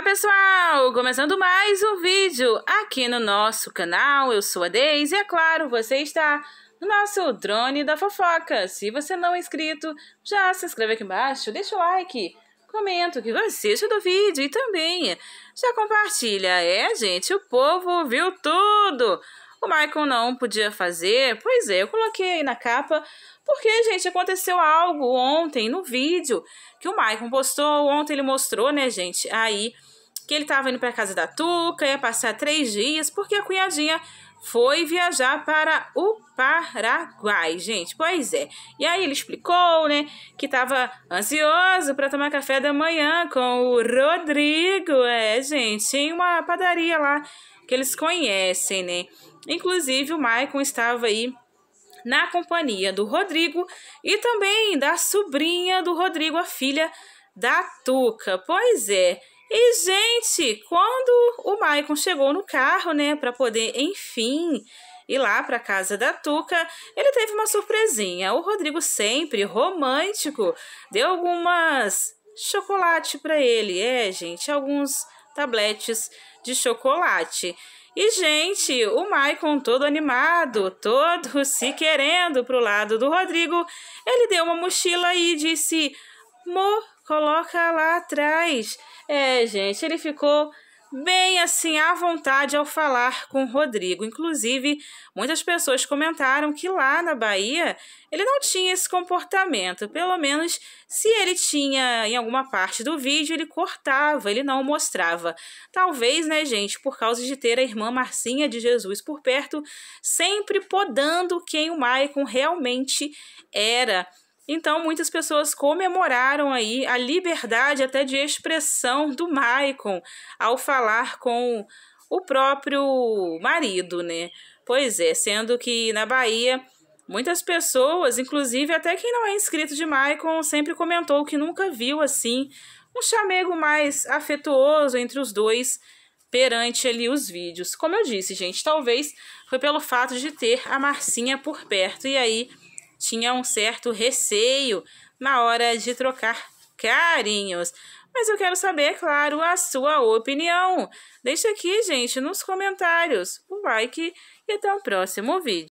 Olá pessoal, começando mais um vídeo aqui no nosso canal, eu sou a Deise e é claro, você está no nosso Drone da Fofoca. Se você não é inscrito, já se inscreve aqui embaixo, deixa o like, comenta o que você achou do vídeo e também já compartilha. É gente, o povo viu tudo! O Michael não podia fazer. Pois é, eu coloquei aí na capa. Porque, gente, aconteceu algo ontem no vídeo que o Michael postou. Ontem ele mostrou, né, gente? Aí que ele estava indo para casa da Tuca, ia passar três dias, porque a cunhadinha foi viajar para o Paraguai, gente. Pois é. E aí ele explicou, né, que estava ansioso para tomar café da manhã com o Rodrigo, é, gente, em uma padaria lá que eles conhecem, né? Inclusive o Maicon estava aí na companhia do Rodrigo e também da sobrinha do Rodrigo, a filha da Tuca. Pois é. E, gente, quando o Maicon chegou no carro, né, para poder, enfim, ir lá para casa da Tuca, ele teve uma surpresinha. O Rodrigo, sempre romântico, deu algumas chocolate para ele. É, gente, alguns tabletes de chocolate. E, gente, o Maicon todo animado, todo se querendo pro lado do Rodrigo, ele deu uma mochila e disse: Mo coloca lá atrás. É, gente, ele ficou bem assim à vontade ao falar com Rodrigo. Inclusive, muitas pessoas comentaram que lá na Bahia ele não tinha esse comportamento. Pelo menos se ele tinha em alguma parte do vídeo, ele cortava, ele não mostrava. Talvez, né, gente, por causa de ter a irmã Marcinha de Jesus por perto, sempre podando quem o Maicon realmente era. Então, muitas pessoas comemoraram aí a liberdade até de expressão do Maicon ao falar com o próprio marido, né? Pois é, sendo que na Bahia Muitas pessoas, inclusive até quem não é inscrito de Maicon, sempre comentou que nunca viu assim um chamego mais afetuoso entre os dois perante ali os vídeos. Como eu disse, gente, talvez foi pelo fato de ter a Marcinha por perto e aí tinha um certo receio na hora de trocar carinhos. Mas eu quero saber, claro, a sua opinião. Deixa aqui, gente, nos comentários o like e até o próximo vídeo.